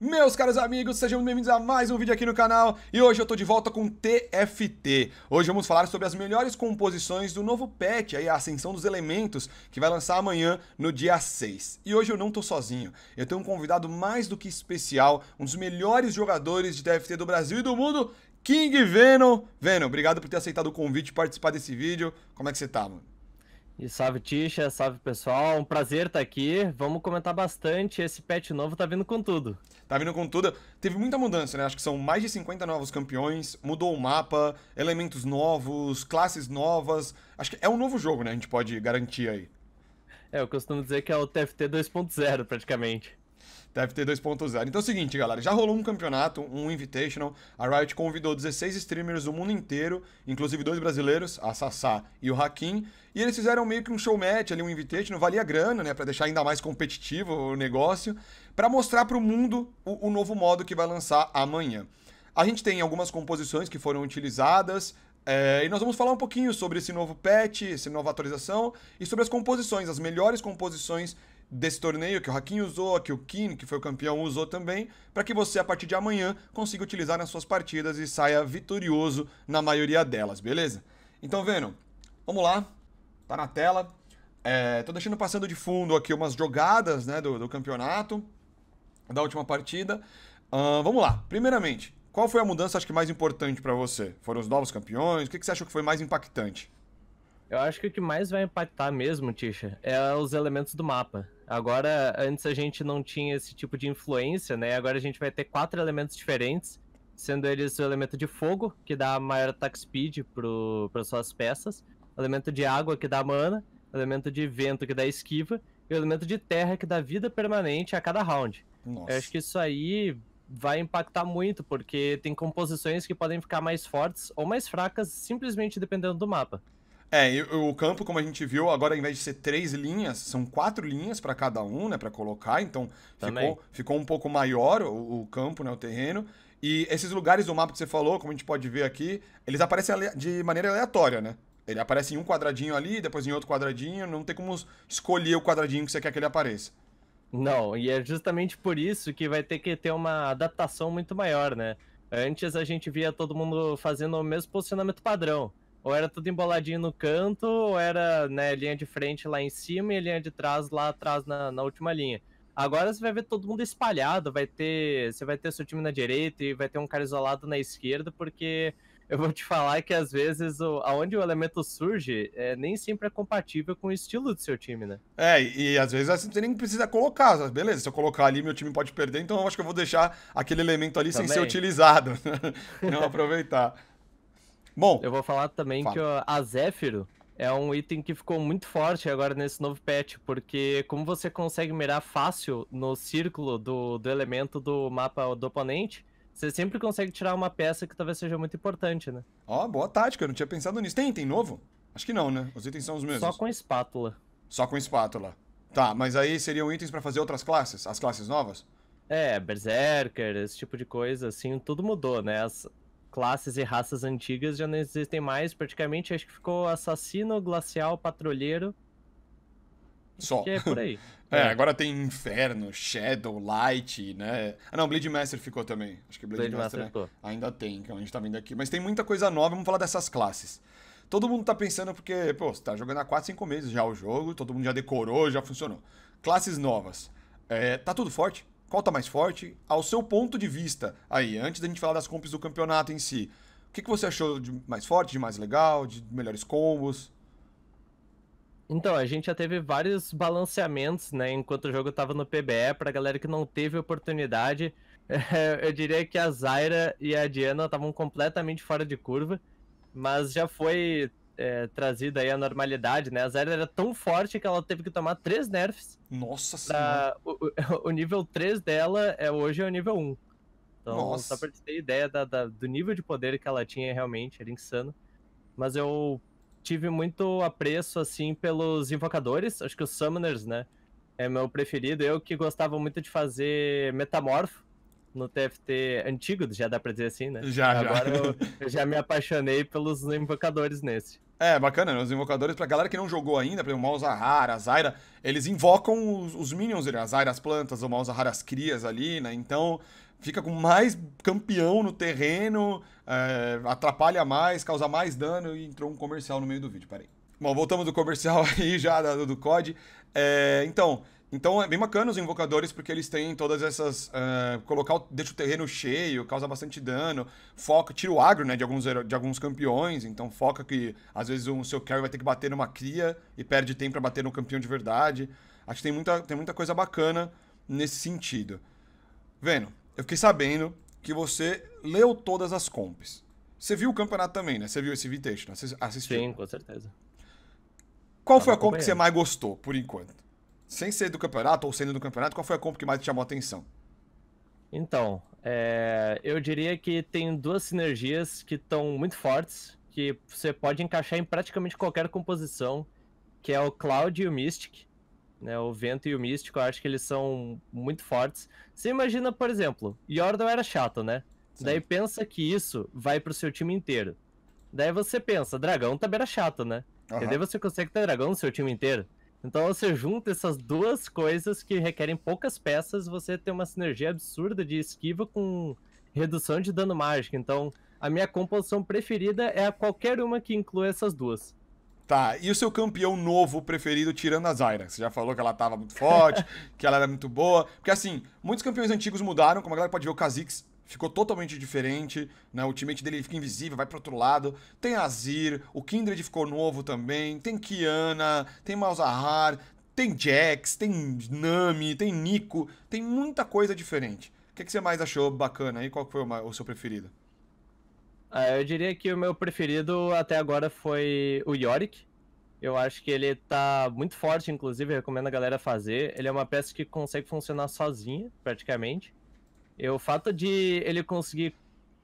Meus caros amigos, sejam bem-vindos a mais um vídeo aqui no canal e hoje eu tô de volta com TFT. Hoje vamos falar sobre as melhores composições do novo patch, aí a Ascensão dos Elementos, que vai lançar amanhã no dia 6. E hoje eu não tô sozinho, eu tenho um convidado mais do que especial, um dos melhores jogadores de TFT do Brasil e do mundo, King Venom. Venom, obrigado por ter aceitado o convite e participar desse vídeo. Como é que você tá, mano? E salve Tisha, salve pessoal, um prazer estar tá aqui. Vamos comentar bastante. Esse patch novo tá vindo com tudo. Tá vindo com tudo. Teve muita mudança, né? Acho que são mais de 50 novos campeões, mudou o mapa, elementos novos, classes novas. Acho que é um novo jogo, né? A gente pode garantir aí. É, eu costumo dizer que é o TFT 2.0 praticamente. Deve ter 2.0. Então é o seguinte, galera, já rolou um campeonato, um Invitational. A Riot convidou 16 streamers do mundo inteiro, inclusive dois brasileiros, a Sassá e o Hakim. E eles fizeram meio que um show match ali, um Invitational, valia grana, né? Pra deixar ainda mais competitivo o negócio, para mostrar para o mundo o novo modo que vai lançar amanhã. A gente tem algumas composições que foram utilizadas, é, e nós vamos falar um pouquinho sobre esse novo patch, essa nova atualização e sobre as composições, as melhores composições desse torneio que o Hakim usou, que o Kim, que foi o campeão, usou também, para que você, a partir de amanhã, consiga utilizar nas suas partidas e saia vitorioso na maioria delas, beleza? Então, vendo, vamos lá, tá na tela. É, tô deixando passando de fundo aqui umas jogadas né, do, do campeonato, da última partida. Uh, vamos lá, primeiramente, qual foi a mudança acho que mais importante para você? Foram os novos campeões? O que, que você achou que foi mais impactante? Eu acho que o que mais vai impactar mesmo, Tisha, é os elementos do mapa. Agora, antes a gente não tinha esse tipo de influência, né? Agora a gente vai ter quatro elementos diferentes, sendo eles o elemento de fogo, que dá maior attack speed para suas peças, o elemento de água, que dá mana, o elemento de vento, que dá esquiva, e o elemento de terra, que dá vida permanente a cada round. Nossa. Eu acho que isso aí vai impactar muito, porque tem composições que podem ficar mais fortes ou mais fracas simplesmente dependendo do mapa. É, o campo, como a gente viu, agora ao invés de ser três linhas, são quatro linhas para cada um, né, para colocar. Então ficou, ficou um pouco maior o, o campo, né, o terreno. E esses lugares do mapa que você falou, como a gente pode ver aqui, eles aparecem de maneira aleatória, né? Ele aparece em um quadradinho ali, depois em outro quadradinho, não tem como escolher o quadradinho que você quer que ele apareça. Não, e é justamente por isso que vai ter que ter uma adaptação muito maior, né? Antes a gente via todo mundo fazendo o mesmo posicionamento padrão. Ou era tudo emboladinho no canto, ou era né, linha de frente lá em cima e linha de trás lá atrás na, na última linha. Agora você vai ver todo mundo espalhado, vai ter. Você vai ter seu time na direita e vai ter um cara isolado na esquerda, porque eu vou te falar que às vezes o, aonde o elemento surge é, nem sempre é compatível com o estilo do seu time, né? É, e, e às vezes assim, você nem precisa colocar. Beleza, se eu colocar ali, meu time pode perder, então eu acho que eu vou deixar aquele elemento ali Também. sem ser utilizado. Não né? aproveitar. Bom. Eu vou falar também fala. que a Zéfiro é um item que ficou muito forte agora nesse novo patch, porque como você consegue mirar fácil no círculo do, do elemento do mapa do oponente, você sempre consegue tirar uma peça que talvez seja muito importante, né? Ó, oh, boa tática, eu não tinha pensado nisso. Tem item novo? Acho que não, né? Os itens são os mesmos. Só com espátula. Só com espátula. Tá, mas aí seriam itens para fazer outras classes? As classes novas? É, Berserker, esse tipo de coisa, assim, tudo mudou, né? As, classes e raças antigas já não existem mais. Praticamente acho que ficou assassino, glacial, patrulheiro. Só. Que é por aí. é, é, agora tem Inferno, Shadow, Light, né? Ah, não, Blade Master ficou também. Acho que Blade, Blade Master, Master é, ainda tem, que a gente tá vendo aqui. Mas tem muita coisa nova, vamos falar dessas classes. Todo mundo tá pensando porque, pô, você tá jogando há 4, 5 meses já o jogo, todo mundo já decorou, já funcionou. Classes novas. É, tá tudo forte? Qual tá mais forte? Ao seu ponto de vista, aí, antes da gente falar das comps do campeonato em si, o que, que você achou de mais forte, de mais legal, de melhores combos? Então, a gente já teve vários balanceamentos, né, enquanto o jogo tava no PBE, pra galera que não teve oportunidade. eu diria que a Zaira e a Diana estavam completamente fora de curva, mas já foi é, trazido aí a normalidade, né? A Zera era tão forte que ela teve que tomar três nerfs. Nossa pra... senhora! O, o, nível 3 dela é, hoje é o nível 1. Então, Nossa. só pra ter ideia da, da, do nível de poder que ela tinha realmente, era insano. Mas eu tive muito apreço, assim, pelos invocadores, acho que os summoners, né? É meu preferido. Eu que gostava muito de fazer metamorfo, no TFT antigo, já dá pra dizer assim, né? Já, Agora já. Eu, eu já me apaixonei pelos invocadores nesse. É, bacana, né? Os invocadores, pra galera que não jogou ainda, por exemplo, o Malzahar, a Zyra, eles invocam os, os minions, né? as Zyra as plantas, o Malzahar as crias ali, né? Então, fica com mais campeão no terreno, é, atrapalha mais, causa mais dano e entrou um comercial no meio do vídeo, peraí. Bom, voltamos do comercial aí já do, do COD. É, então, então é bem bacana os invocadores, porque eles têm todas essas. Uh, colocar deixa o terreno cheio, causa bastante dano, foca, tira o agro, né? De alguns, de alguns campeões. Então foca que às vezes o seu carry vai ter que bater numa cria e perde tempo para bater no campeão de verdade. Acho que tem muita, tem muita coisa bacana nesse sentido. Vendo, eu fiquei sabendo que você leu todas as comps. Você viu o campeonato também, né? Você viu esse Vitation, né? assistiu? Sim, com certeza. Qual Tava foi a comp que você mais gostou, por enquanto? sem ser do campeonato ou sendo do campeonato, qual foi a compra que mais te chamou a atenção? Então, é, eu diria que tem duas sinergias que estão muito fortes, que você pode encaixar em praticamente qualquer composição, que é o Cloud e o Mystic. Né, o Vento e o Mystic, eu acho que eles são muito fortes. Você imagina, por exemplo, Yordle era chato, né? Sim. Daí pensa que isso vai pro seu time inteiro. Daí você pensa, dragão também era chato, né? Uhum. E daí você consegue ter dragão no seu time inteiro. Então você junta essas duas coisas que requerem poucas peças, você tem uma sinergia absurda de esquiva com redução de dano mágico. Então a minha composição preferida é a qualquer uma que inclua essas duas. Tá, e o seu campeão novo preferido, tirando a Zyra? Você já falou que ela tava muito forte, que ela era muito boa. Porque assim, muitos campeões antigos mudaram, como a galera pode ver, o Kha'Zix ficou totalmente diferente, né? O teammate dele fica invisível, vai pro outro lado. Tem Azir, o Kindred ficou novo também, tem Kiana, tem Malzahar, tem Jax, tem Nami, tem Nico, tem muita coisa diferente. O que, que você mais achou bacana aí? Qual foi o seu preferido? Ah, eu diria que o meu preferido até agora foi o Yorick. Eu acho que ele tá muito forte, inclusive, recomendo a galera fazer. Ele é uma peça que consegue funcionar sozinha, praticamente. E o fato de ele conseguir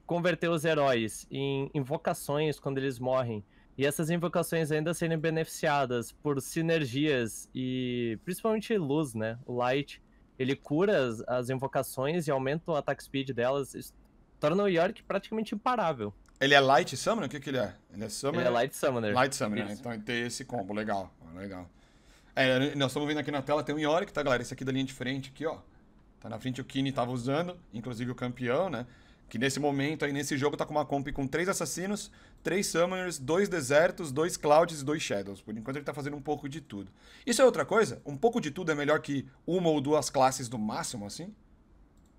converter os heróis em invocações quando eles morrem, e essas invocações ainda serem beneficiadas por sinergias e principalmente luz, né? O Light, ele cura as, as invocações e aumenta o attack speed delas, torna o York praticamente imparável. Ele é Light Summoner? O que, que ele é? Ele é Summoner? Ele é Light Summoner. Light Summoner, né? Isso. então tem esse combo, legal, legal. É, nós estamos vendo aqui na tela, tem um Yorick, tá, galera? Esse aqui da linha de frente aqui, ó. Tá na frente o Kini tava usando, inclusive o campeão, né? Que nesse momento aí, nesse jogo, tá com uma comp com três assassinos, três summoners, dois desertos, dois clouds e dois shadows. Por enquanto ele tá fazendo um pouco de tudo. Isso é outra coisa? Um pouco de tudo é melhor que uma ou duas classes do máximo, assim?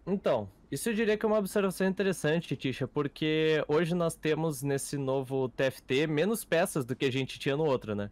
Então, isso eu diria que é uma observação interessante, Tisha, porque hoje nós temos nesse novo TFT menos peças do que a gente tinha no outro, né?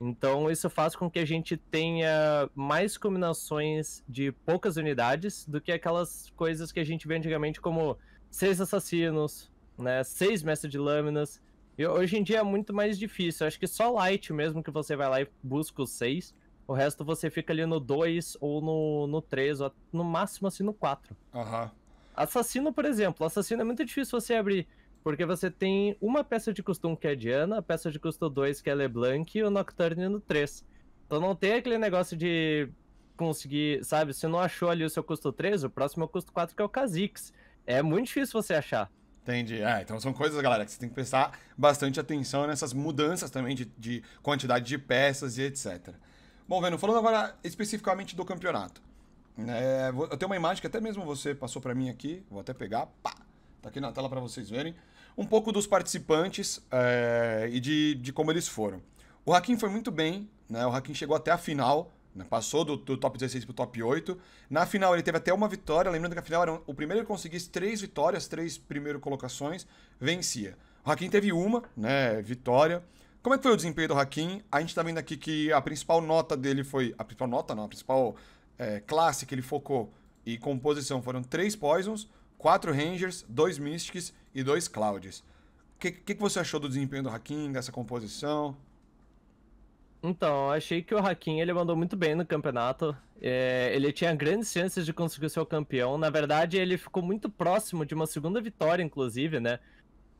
Então isso faz com que a gente tenha mais combinações de poucas unidades do que aquelas coisas que a gente vê antigamente como seis assassinos, né, seis mestres de lâminas. E hoje em dia é muito mais difícil. Eu acho que só light mesmo que você vai lá e busca os seis. O resto você fica ali no 2 ou no, no ou no máximo assim no quatro. Uhum. Assassino, por exemplo. Assassino é muito difícil você abrir porque você tem uma peça de custo 1 que é Diana, a peça de custo 2 que é Leblanc e o Nocturne no 3. Então não tem aquele negócio de conseguir, sabe? Se não achou ali o seu custo 3, o próximo é o custo 4 que é o Kha'Zix. É muito difícil você achar. Entendi. Ah, então são coisas, galera, que você tem que prestar bastante atenção nessas mudanças também de, de quantidade de peças e etc. Bom, vendo falando agora especificamente do campeonato. É, eu tenho uma imagem que até mesmo você passou para mim aqui, vou até pegar, pá, tá aqui na tela para vocês verem um pouco dos participantes é, e de, de como eles foram. O Hakim foi muito bem, né? O Hakim chegou até a final, né? passou do, do top 16 para o top 8. Na final ele teve até uma vitória, lembrando que a final era o primeiro que conseguisse três vitórias, três primeiras colocações, vencia. O Hakim teve uma, né, vitória. Como é que foi o desempenho do Hakim? A gente está vendo aqui que a principal nota dele foi... A principal nota não, a principal é, classe que ele focou e composição foram três Poisons, quatro Rangers, dois Mystics e dois Clouds. O que, que, que, você achou do desempenho do Hakim, dessa composição? Então, achei que o Hakim ele mandou muito bem no campeonato. É, ele tinha grandes chances de conseguir ser o campeão. Na verdade, ele ficou muito próximo de uma segunda vitória, inclusive, né?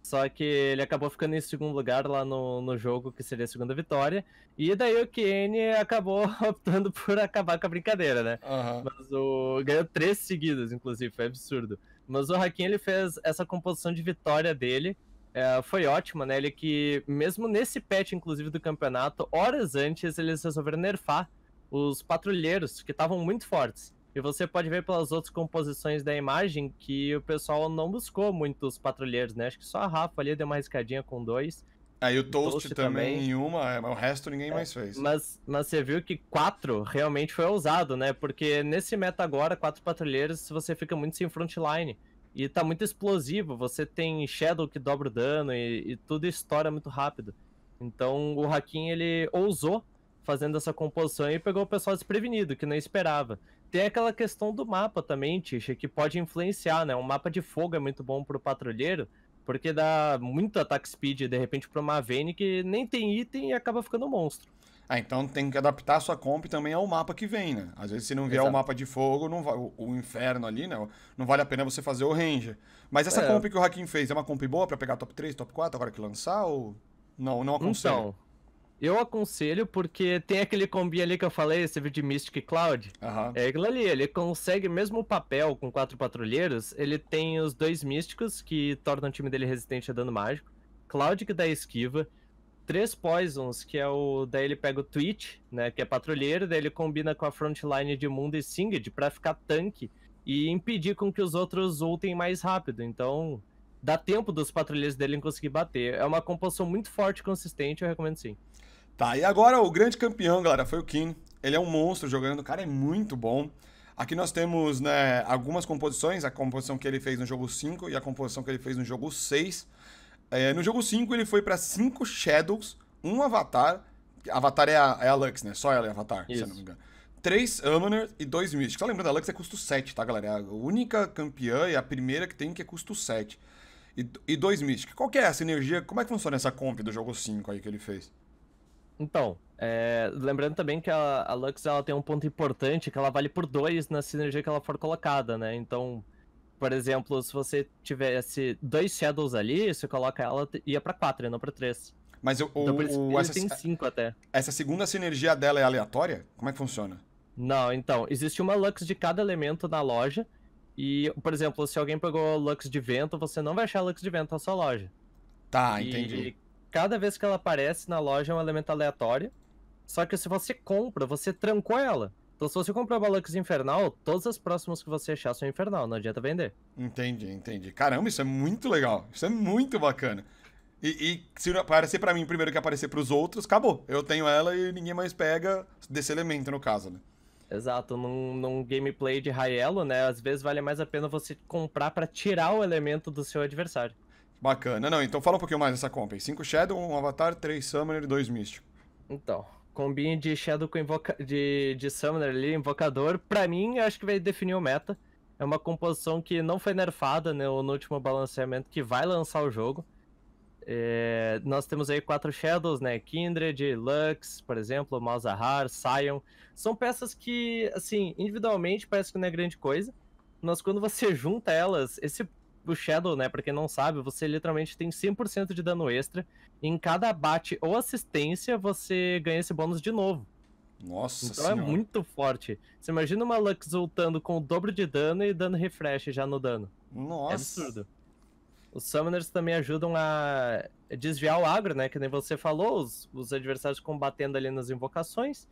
Só que ele acabou ficando em segundo lugar lá no, no jogo, que seria a segunda vitória. E daí o Kane acabou optando por acabar com a brincadeira, né? Uhum. Mas o... ganhou três seguidas, inclusive, foi absurdo. Mas o Hakim, ele fez essa composição de vitória dele. É, foi ótima, né? Ele que, mesmo nesse patch, inclusive, do campeonato, horas antes, eles resolveram nerfar os patrulheiros, que estavam muito fortes. E você pode ver pelas outras composições da imagem que o pessoal não buscou muito os patrulheiros, né? Acho que só a Rafa ali deu uma riscadinha com dois. Aí o Toast, Toast também, também, em uma, o resto ninguém é, mais fez. É, mas, mas você viu que quatro realmente foi ousado, né? Porque nesse meta agora, quatro patrulheiros, você fica muito sem frontline. E tá muito explosivo, você tem Shadow que dobra o dano e, e tudo estoura muito rápido. Então o Hakim, ele ousou fazendo essa composição e pegou o pessoal desprevenido, que não esperava. Tem aquela questão do mapa também, Tisha, que pode influenciar, né? Um mapa de fogo é muito bom pro patrulheiro, porque dá muito ataque speed, de repente, para uma Vayne que nem tem item e acaba ficando um monstro. Ah, então tem que adaptar a sua comp também ao mapa que vem, né? Às vezes se não vier Exato. o mapa de fogo, não vai, o, o, inferno ali, né? Não vale a pena você fazer o ranger. Mas essa é. comp que o Hakim fez, é uma comp boa para pegar top 3, top 4 agora que lançar ou... Não, não então, aconselho. Então, eu aconselho porque tem aquele combi ali que eu falei, esse vídeo de Mystic Cloud. Uhum. É aquilo ali, ele consegue mesmo o papel com quatro patrulheiros, ele tem os dois místicos que tornam o time dele resistente a dano mágico, Cloud que dá esquiva, três Poisons, que é o. Daí ele pega o Twitch, né? Que é patrulheiro, daí ele combina com a frontline de Mundo e Singed para ficar tanque e impedir com que os outros ultem mais rápido. Então, dá tempo dos patrulheiros dele conseguir bater. É uma composição muito forte e consistente, eu recomendo sim. Tá, e agora o grande campeão, galera, foi o Kim. Ele é um monstro jogando, o cara é muito bom. Aqui nós temos né, algumas composições, a composição que ele fez no jogo 5 e a composição que ele fez no jogo 6. É, no jogo 5 ele foi para 5 Shadows, um Avatar, Avatar é a, é a Lux, né? Só ela é Avatar, Isso. se eu não me engano. 3 Amuner e 2 Mystic. Só lembrando, a Lux é custo 7, tá, galera? É a única campeã e a primeira que tem que é custo 7 e, e dois Mystic. Qual que é a sinergia? Como é que funciona essa comp do jogo 5 aí que ele fez? Então, é, lembrando também que a, a, Lux ela tem um ponto importante que ela vale por dois na sinergia que ela for colocada, né? Então, por exemplo, se você tivesse dois Shadows ali, você coloca ela ia para quatro, e não para três. Mas o, então, o, o essa, tem cinco até. Essa segunda sinergia dela é aleatória? Como é que funciona? Não, então existe uma Lux de cada elemento na loja e, por exemplo, se alguém pegou Lux de vento, você não vai achar Lux de vento na sua loja. Tá, e Cada vez que ela aparece na loja é um elemento aleatório. Só que se você compra, você trancou ela. Então, se você comprar uma Lux Infernal, todas as próximas que você achar são Infernal, não adianta vender. Entendi, entendi. Caramba, isso é muito legal. Isso é muito bacana. E, e se aparecer para mim primeiro que aparecer para os outros, acabou. Eu tenho ela e ninguém mais pega desse elemento, no caso, né? Exato, num, num gameplay de Raelo, né? Às vezes vale mais a pena você comprar para tirar o elemento do seu adversário. Bacana. Não, então fala um pouquinho mais dessa compra. 5 Shadow, 1 um Avatar, 3 Summoner, 2 Místico. Então, combine de Shadow com invoca... de, de Summoner ali, Invocador, pra mim, acho que vai definir o meta. É uma composição que não foi nerfada né, no último balanceamento que vai lançar o jogo. É, nós temos aí quatro Shadows, né? Kindred, Lux, por exemplo, Malzahar, Sion. São peças que, assim, individualmente parece que não é grande coisa, mas quando você junta elas, esse o Shadow, né? Pra quem não sabe, você literalmente tem 100% de dano extra. em cada abate ou assistência, você ganha esse bônus de novo. Nossa Então é senhora. é muito forte. Você imagina uma Lux ultando com o dobro de dano e dando refresh já no dano. É Nossa. É absurdo. Os summoners também ajudam a desviar o agro, né? Que nem você falou, os, os adversários combatendo ali nas invocações.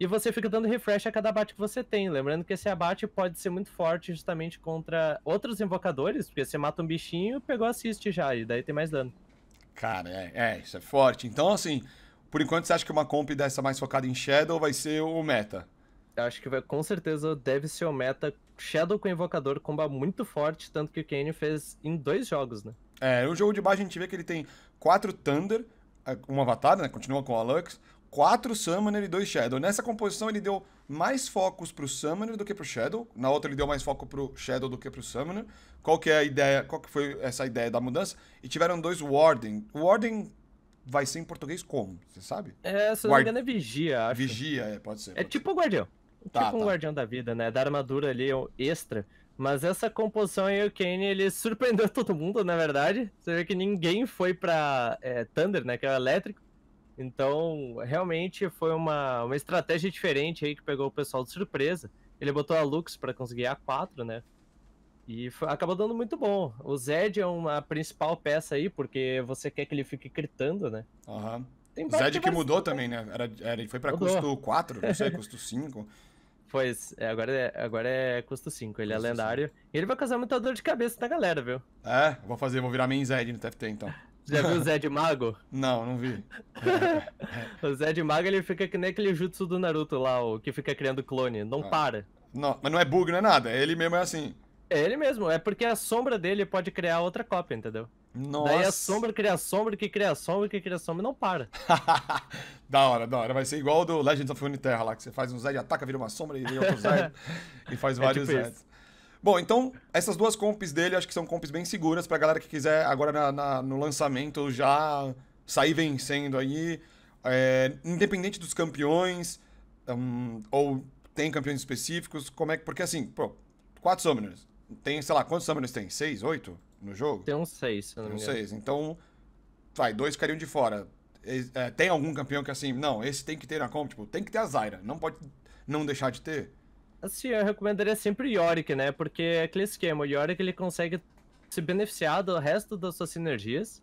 E você fica dando refresh a cada abate que você tem. Lembrando que esse abate pode ser muito forte justamente contra outros invocadores, porque você mata um bichinho, pegou assist já, e daí tem mais dano. Cara, é, é, isso é forte. Então, assim, por enquanto você acha que uma comp dessa mais focada em Shadow vai ser o meta? Eu acho que vai, com certeza deve ser o meta Shadow com Invocador comba muito forte, tanto que o Kane fez em dois jogos, né? É, o jogo de baixo a gente vê que ele tem quatro Thunder, é, um Avatar, né? Continua com o Alux, quatro Summoner e dois Shadow. Nessa composição ele deu mais focos pro Summoner do que pro Shadow. Na outra ele deu mais foco pro Shadow do que pro Summoner. Qual que é a ideia, qual que foi essa ideia da mudança? E tiveram dois Warden. O Warden vai ser em português como? Você sabe? É, se não Guard... me engano é Vigia, acho. Vigia, é, pode ser. É pode é tipo o Guardião. Tá, tipo um tá. Guardião da Vida, né? Da armadura ali extra. Mas essa composição aí, o Kane, ele surpreendeu todo mundo, na verdade. Você vê que ninguém foi pra é, Thunder, né? Que é o elétrico. Então, realmente foi uma, uma estratégia diferente aí que pegou o pessoal de surpresa. Ele botou a Lux para conseguir a 4, né? E foi, acabou dando muito bom. O Zed é uma principal peça aí, porque você quer que ele fique gritando, né? Aham. Uhum. Zed que mudou também, né? Era, era, ele foi pra mudou. custo 4, não sei, custo 5. Pois, é, agora, é, agora é custo 5, ele é custo é lendário. Cinco. E ele vai causar muita dor de cabeça na galera, viu? É, vou fazer, vou virar main Zed no TFT então. Já viu o Zed Mago? não, não vi. o Zed Mago ele fica que nem aquele jutsu do Naruto lá, o que fica criando clone, não ah. para. Não, mas não é bug, não é nada, ele mesmo é assim. É ele mesmo, é porque a sombra dele pode criar outra cópia, entendeu? É Nossa. Daí a sombra cria sombra, que cria sombra, que cria sombra e não para. da hora, da hora. Vai ser igual do Legends of Terra lá, que você faz um Zed, ataca, vira uma sombra e vira outro Zed. e faz é vários tipo Zeds. Bom, então, essas duas comps dele acho que são comps bem seguras pra galera que quiser agora na, na, no lançamento já sair vencendo aí. É, independente dos campeões, um, ou tem campeões específicos, como é que. Porque assim, pô, quatro summoners. Tem, sei lá, quantos summoners tem? Seis, oito? no jogo? Tem uns seis, se não Tem uns seis. Então, vai, dois ficariam de fora. É, tem algum campeão que assim, não, esse tem que ter na comp, tipo, tem que ter a Zyra, não pode não deixar de ter? Assim, eu recomendaria sempre Yorick, né? Porque é aquele esquema, o Yorick ele consegue se beneficiar do resto das suas sinergias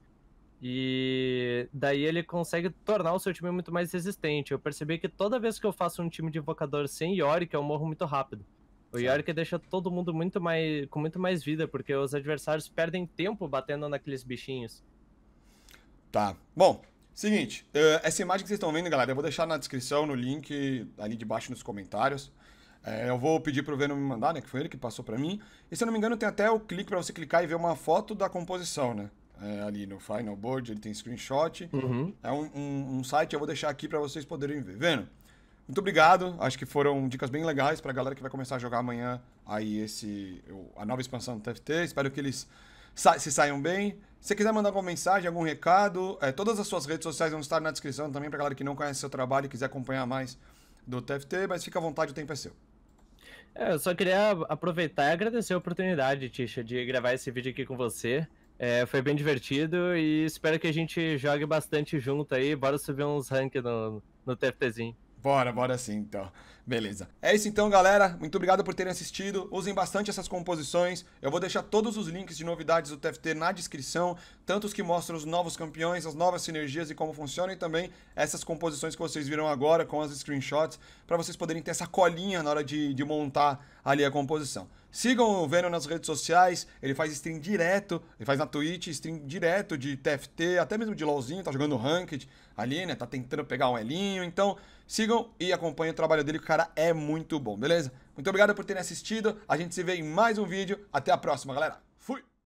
e daí ele consegue tornar o seu time muito mais resistente. Eu percebi que toda vez que eu faço um time de invocador sem Yorick, eu morro muito rápido. O Sim. York deixa todo mundo muito mais, com muito mais vida, porque os adversários perdem tempo batendo naqueles bichinhos. Tá. Bom, seguinte, eh, essa imagem que vocês estão vendo, galera, eu vou deixar na descrição, no link, ali debaixo nos comentários. Eh, eu vou pedir pro Venom me mandar, né, que foi ele que passou para mim. E se eu não me engano, tem até o clique para você clicar e ver uma foto da composição, né? É, ali no Final Board, ele tem screenshot. Uhum. É um, um, um, site, eu vou deixar aqui para vocês poderem ver. Vendo? Muito obrigado. Acho que foram dicas bem legais para a galera que vai começar a jogar amanhã aí esse a nova expansão do TFT. Espero que eles sa se saiam bem. Se quiser mandar alguma mensagem, algum recado, é, todas as suas redes sociais vão estar na descrição também para a galera que não conhece seu trabalho e quiser acompanhar mais do TFT, mas fica à vontade, o tempo é seu. É, eu só queria aproveitar e agradecer a oportunidade, Tisha, de gravar esse vídeo aqui com você. É, foi bem divertido e espero que a gente jogue bastante junto aí. Bora subir uns ranks no, no TFTzinho. Bora, bora sim, então. Beleza. É isso então, galera. Muito obrigado por terem assistido. Usem bastante essas composições. Eu vou deixar todos os links de novidades do TFT na descrição, tanto os que mostram os novos campeões, as novas sinergias e como funcionam, e também essas composições que vocês viram agora com as screenshots, para vocês poderem ter essa colinha na hora de, de montar ali a composição. Sigam o Venom nas redes sociais, ele faz stream direto, ele faz na Twitch, stream direto de TFT, até mesmo de LoLzinho, tá jogando Ranked, ali, né? Tá tentando pegar um elinho. Então, sigam e acompanhem o trabalho dele, que o cara é muito bom, beleza? Muito obrigado por terem assistido. A gente se vê em mais um vídeo. Até a próxima, galera.